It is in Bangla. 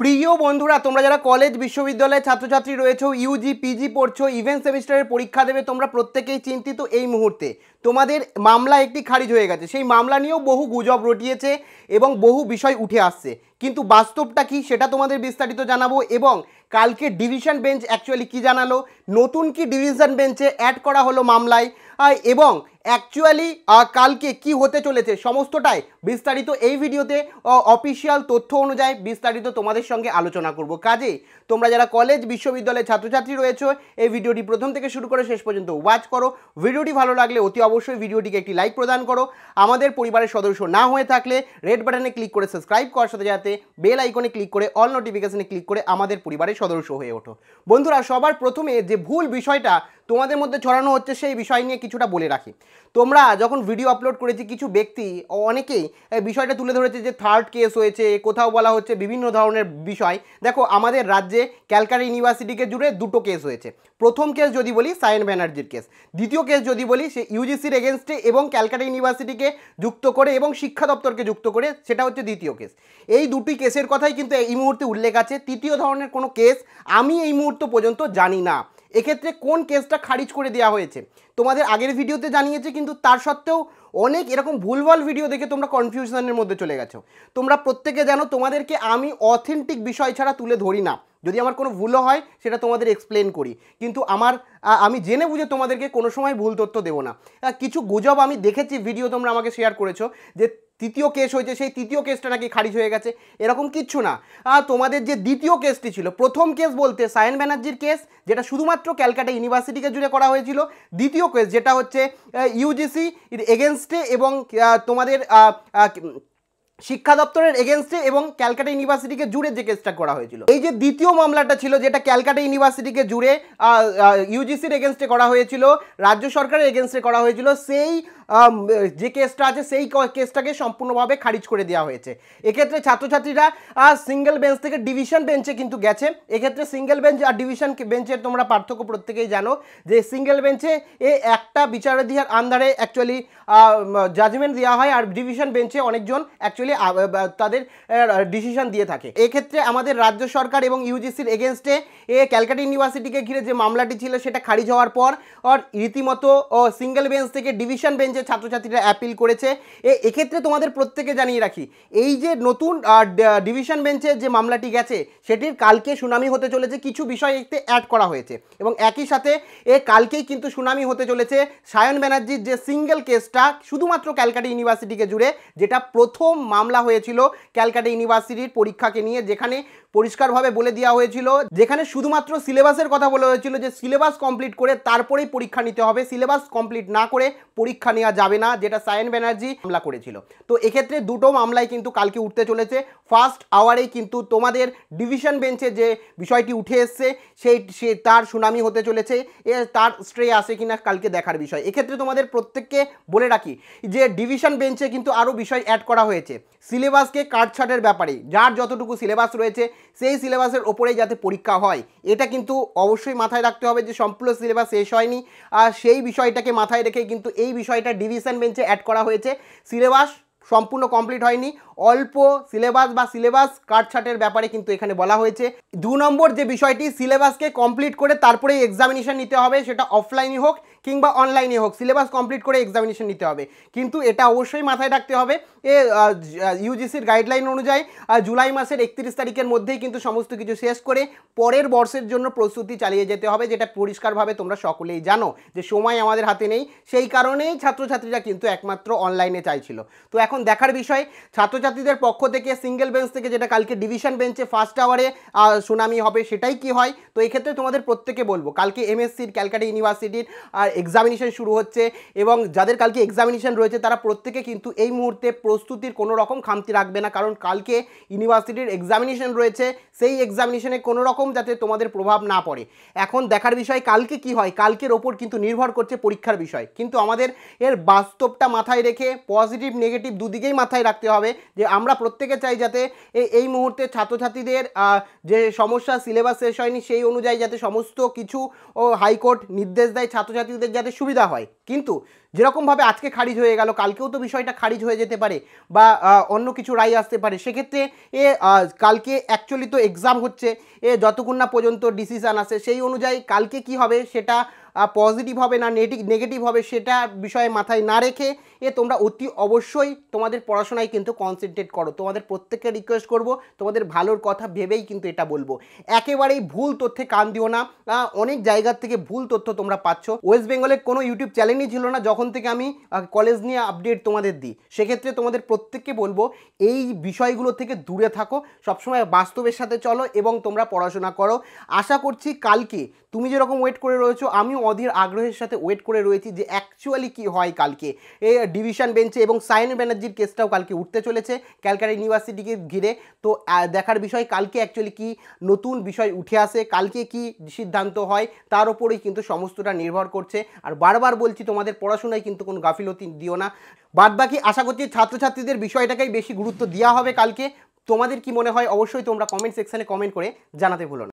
প্রিয় বন্ধুরা তোমরা যারা কলেজ বিশ্ববিদ্যালয়ের ছাত্রছাত্রী রয়েছ ইউজি পিজি পড়ছো ইভেন্ট সেমিস্টারের পরীক্ষা দেবে তোমরা প্রত্যেকেই চিন্তিত এই মুহূর্তে তোমাদের মামলা একটি খারিজ হয়ে গেছে সেই মামলা নিয়েও বহু গুজব রটিয়েছে এবং বহু বিষয় উঠে আসছে কিন্তু বাস্তবটা কি সেটা তোমাদের বিস্তারিত জানাবো এবং কালকে ডিভিশন বেঞ্চ অ্যাকচুয়ালি কি জানালো নতুন কি ডিভিশন বেঞ্চে অ্যাড করা হলো মামলায় এবং অ্যাকচুয়ালি কালকে কি হতে চলেছে সমস্তটাই বিস্তারিত এই ভিডিওতে অফিসিয়াল তথ্য অনুযায়ী বিস্তারিত তোমাদের সঙ্গে আলোচনা করব কাজেই তোমরা যারা কলেজ বিশ্ববিদ্যালয়ের ছাত্রছাত্রী রয়েছে এই ভিডিওটি প্রথম থেকে শুরু করে শেষ পর্যন্ত ওয়াচ করো ভিডিওটি ভালো লাগলে অতি অবশ্যই ভিডিওটিকে একটি লাইক প্রদান করো আমাদের পরিবারের সদস্য না হয়ে থাকলে রেড বাটনে ক্লিক করে সাবস্ক্রাইব করার সাথে যাতে বেল আইকনে ক্লিক করে অল নোটিফিকেশনে ক্লিক করে আমাদের পরিবারের সদস্য হয়ে ওঠো বন্ধুরা সবার প্রথমে যে ভুল বিষয়টা তোমাদের মধ্যে ছড়ানো হচ্ছে সেই বিষয় নিয়ে কিছুটা বলে রাখি তোমরা যখন ভিডিও আপলোড করেছি কিছু ব্যক্তি অনেকেই বিষয়টা তুলে ধরেছে যে থার্ড কেস হয়েছে কোথাও বলা হচ্ছে বিভিন্ন ধরনের বিষয় দেখো আমাদের রাজ্যে ক্যালকাটা ইউনিভার্সিটিকে জুড়ে দুটো কেস হয়েছে প্রথম কেস যদি বলি সায়ন ব্যানার্জির কেস দ্বিতীয় কেস যদি বলি সে ইউজিসির এগেনস্টে এবং ক্যালকাটা ইউনিভার্সিটিকে যুক্ত করে এবং শিক্ষা দপ্তরকে যুক্ত করে সেটা হচ্ছে দ্বিতীয় কেস এই দুটি কেসের কথাই কিন্তু এই মুহূর্তে উল্লেখ আছে তৃতীয় ধরনের কোনো কেস আমি এই মুহূর্ত পর্যন্ত জানি না এক্ষেত্রে কোন কেসটা খারিজ করে দেওয়া হয়েছে তোমাদের আগের ভিডিওতে জানিয়েছে কিন্তু তার সত্ত্বেও অনেক এরকম ভুলভাল ভিডিও দেখে তোমরা কনফিউশনের মধ্যে চলে গেছো তোমরা প্রত্যেকে জানো তোমাদেরকে আমি অথেন্টিক বিষয় ছাড়া তুলে ধরি না যদি আমার কোনো ভুলও হয় সেটা তোমাদের এক্সপ্লেন করি কিন্তু আমার আমি জেনে বুঝে তোমাদেরকে কোনো সময় ভুল তথ্য দেবো না কিছু গুজব আমি দেখেছি ভিডিও তোমরা আমাকে শেয়ার করেছো যে তৃতীয় কেস হয়েছে সেই তৃতীয় কেসটা নাকি খারিজ হয়ে গেছে এরকম কিচ্ছু না তোমাদের যে দ্বিতীয় কেসটি ছিল প্রথম কেস বলতে সায়ন ব্যানার্জির কেস যেটা শুধুমাত্র ক্যালকাটা ইউনিভার্সিটিকে জুড়ে করা হয়েছিল দ্বিতীয় কেস যেটা হচ্ছে ইউজিসি এগেনস্টে এবং তোমাদের শিক্ষা দপ্তরের এগেনস্টে এবং ক্যালকাটা ইউনিভার্সিটিকে জুড়ে যে কেসটা করা হয়েছিল এই যে দ্বিতীয় মামলাটা ছিল যেটা ক্যালকাটা ইউনিভার্সিটিকে জুড়ে ইউজিসির এগেনস্টে করা হয়েছিল রাজ্য সরকারের এগেনস্টে করা হয়েছিল সেই যে কেসটা আছে সেই কেসটাকে সম্পূর্ণভাবে খারিজ করে দেওয়া হয়েছে এক্ষেত্রে ছাত্রছাত্রীরা সিঙ্গেল বেঞ্চ থেকে ডিভিশন বেঞ্চে কিন্তু গেছে এক্ষেত্রে সিঙ্গেল বেঞ্চ আর ডিভিশন বেঞ্চের তোমরা পার্থক্য প্রত্যেকেই জানো যে সিঙ্গেল বেঞ্চে এ একটা বিচারাধীন আন্দারে অ্যাকচুয়ালি জাজমেন্ট দেওয়া হয় আর ডিভিশন বেঞ্চে অনেকজন অ্যাকচুয়ালি ফাইনালি তাদের ডিসিশন দিয়ে থাকে এক্ষেত্রে আমাদের রাজ্য সরকার এবং ইউজিসির এগেনস্টে এ ক্যালকাটা ইউনিভার্সিটিকে ঘিরে যে মামলাটি ছিল সেটা খারিজ হওয়ার পর রীতিমতো সিঙ্গেল বেঞ্চ থেকে ডিভিশন বেঞ্চে ছাত্রছাত্রীরা অ্যাপিল করেছে এক্ষেত্রে তোমাদের প্রত্যেকে জানিয়ে রাখি এই যে নতুন ডিভিশন বেঞ্চে যে মামলাটি গেছে সেটির কালকে সুনামি হতে চলেছে কিছু বিষয় এতে অ্যাড করা হয়েছে এবং একই সাথে এ কালকেই কিন্তু সুনামি হতে চলেছে সায়ন ব্যানার্জির যে সিঙ্গেল কেসটা শুধুমাত্র ক্যালকাটা ইউনিভার্সিটিকে জুড়ে যেটা প্রথম মামলা হয়েছিল ক্যালকাটা ইউনিভার্সিটির পরীক্ষাকে নিয়ে যেখানে পরিষ্কারভাবে বলে দেওয়া হয়েছিল যেখানে শুধুমাত্র সিলেবাসের কথা বলা হয়েছিল যে সিলেবাস কমপ্লিট করে তারপরেই পরীক্ষা নিতে হবে সিলেবাস কমপ্লিট না করে পরীক্ষা নেওয়া যাবে না যেটা সায়ন ব্যানার্জি মামলা করেছিল তো এক্ষেত্রে দুটো মামলায় কিন্তু কালকে উঠতে চলেছে ফার্স্ট আওয়ারেই কিন্তু তোমাদের ডিভিশন বেঞ্চে যে বিষয়টি উঠে এসছে সেই সে তার সুনামি হতে চলেছে এ তার স্ট্রে আসে কিনা কালকে দেখার বিষয় এক্ষেত্রে তোমাদের প্রত্যেককে বলে রাখি যে ডিভিশন বেঞ্চে কিন্তু আরও বিষয় অ্যাড করা হয়েছে সিলেবাসকে কাটছাটের ব্যাপারে যার যতটুকু সিলেবাস রয়েছে সেই সিলেবাসের ওপরেই যাতে পরীক্ষা হয় এটা কিন্তু অবশ্যই মাথায় রাখতে হবে যে সম্পূর্ণ সিলেবাস শেষ হয়নি আর সেই বিষয়টাকে মাথায় রেখে কিন্তু এই বিষয়টা ডিভিশন বেঞ্চে অ্যাড করা হয়েছে সিলেবাস সম্পূর্ণ কমপ্লিট হয়নি অল্প সিলেবাস বা সিলেবাস কাটছাটের ব্যাপারে কিন্তু এখানে বলা হয়েছে দু নম্বর যে বিষয়টি সিলেবাসকে কমপ্লিট করে তারপরে এক্সামিনেশান নিতে হবে সেটা অফলাইনে হোক কিংবা অনলাইনে হোক সিলেবাস কমপ্লিট করে এক্সামিনেশান নিতে হবে কিন্তু এটা অবশ্যই মাথায় রাখতে হবে এ ইউজিসির গাইডলাইন অনুযায়ী জুলাই মাসের একত্রিশ তারিখের মধ্যেই কিন্তু সমস্ত কিছু শেষ করে পরের বর্ষের জন্য প্রস্তুতি চালিয়ে যেতে হবে যেটা পরিষ্কারভাবে তোমরা সকলেই জানো যে সময় আমাদের হাতে নেই সেই কারণেই ছাত্রছাত্রীরা কিন্তু একমাত্র অনলাইনে চাইছিল তো এখন দেখার বিষয় ছাত্রছাত্রীদের পক্ষ থেকে সিঙ্গেল বেঞ্চ থেকে যেটা কালকে ডিভিশন বেঞ্চে ফার্স্ট আওয়ারে সুনামি হবে সেটাই কি হয় তো এক্ষেত্রে তোমাদের প্রত্যেকে বলবো কালকে এমএসসির ক্যালকাটা ইউনিভার্সিটির এক্সামিনেশন শুরু হচ্ছে এবং যাদের কালকে এক্সামিনেশন রয়েছে তারা প্রত্যেকে কিন্তু এই মুহূর্তে প্রস্তুতির কোনো রকম খামতি রাখবে না কারণ কালকে ইউনিভার্সিটির এক্সামিনেশন রয়েছে সেই এক্সামিনেশনে কোনো রকম যাতে তোমাদের প্রভাব না পড়ে এখন দেখার বিষয় কালকে কি হয় কালকের ওপর কিন্তু নির্ভর করছে পরীক্ষার বিষয় কিন্তু আমাদের এর বাস্তবটা মাথায় রেখে পজিটিভ নেগেটিভ দুদিকেই মাথায় রাখতে হবে যে আমরা প্রত্যেকে চাই যাতে এই মুহূর্তে ছাত্রছাত্রীদের যে সমস্যা সিলেবাস শেষ হয়নি সেই অনুযায়ী যাতে সমস্ত কিছু ও হাইকোর্ট নির্দেশ দেয় ছাত্রছাত্রীদের যাতে সুবিধা হয় কিন্তু যেরকমভাবে আজকে খারিজ হয়ে গেল কালকেও তো বিষয়টা খারিজ হয়ে যেতে পারে বা অন্য কিছু রায় আসতে পারে সেক্ষেত্রে এ কালকে অ্যাকচুয়ালি তো এক্সাম হচ্ছে এ যতক্ষণ না পর্যন্ত ডিসিশান আসে সেই অনুযায়ী কালকে কি হবে সেটা পজিটিভ হবে না নেগেটিভ হবে সেটা বিষয়ে মাথায় না রেখে এ তোমরা অতি অবশ্যই তোমাদের পড়াশোনায় কিন্তু কনসেন্ট্রেট করো তোমাদের প্রত্যেককে রিকোয়েস্ট করব তোমাদের ভালোর কথা ভেবেই কিন্তু এটা বলবো একেবারেই ভুল তথ্যে কান দিও না অনেক জায়গার থেকে ভুল তথ্য তোমরা পাচ্ছ ওয়েস্ট বেঙ্গলের কোনো ইউটিউব চ্যানেলই ছিল না যখন থেকে আমি কলেজ নিয়ে আপডেট তোমাদের দিই সেক্ষেত্রে তোমাদের প্রত্যেককে বলবো এই বিষয়গুলো থেকে দূরে থাকো সবসময় বাস্তবের সাথে চলো এবং তোমরা পড়াশোনা করো আশা করছি কালকে তুমি যেরকম ওয়েট করে রয়েছো আমিও অধীর আগ্রহের সাথে ওয়েট করে রয়েছি যে অ্যাকচুয়ালি কি হয় কালকে এ ডিভিশন বেঞ্চে এবং সায়ন ব্যানার্জির কেসটাও কালকে উঠতে চলেছে ক্যালকাটা ইউনিভার্সিটিকে ঘিরে তো দেখার বিষয় কালকে অ্যাকচুয়ালি কি নতুন বিষয় উঠে আসে কালকে কি সিদ্ধান্ত হয় তার ওপরেই কিন্তু সমস্তটা নির্ভর করছে আর বারবার বলছি তোমাদের পড়াশোনায় কিন্তু কোনো গাফিলতি দিও না বাদবাকি আশা করছি ছাত্রছাত্রীদের বিষয়টাকেই বেশি গুরুত্ব দেওয়া হবে কালকে তোমাদের কি মনে হয় অবশ্যই তোমরা কমেন্ট সেকশানে কমেন্ট করে জানাতে ভুলো